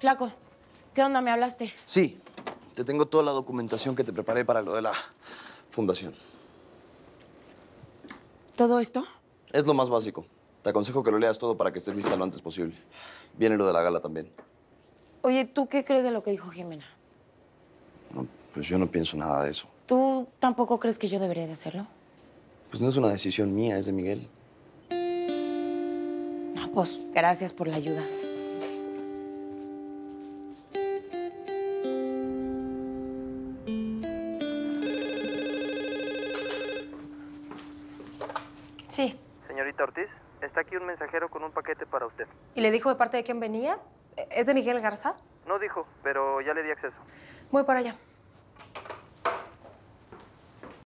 Flaco, ¿qué onda? ¿Me hablaste? Sí, te tengo toda la documentación que te preparé para lo de la fundación. ¿Todo esto? Es lo más básico. Te aconsejo que lo leas todo para que estés lista lo antes posible. Viene lo de la gala también. Oye, ¿tú qué crees de lo que dijo Jimena? pues yo no pienso nada de eso. ¿Tú tampoco crees que yo debería de hacerlo? Pues no es una decisión mía, es de Miguel. No, pues gracias por la ayuda. Señorita Ortiz, está aquí un mensajero con un paquete para usted. ¿Y le dijo de parte de quién venía? ¿Es de Miguel Garza? No dijo, pero ya le di acceso. Voy para allá.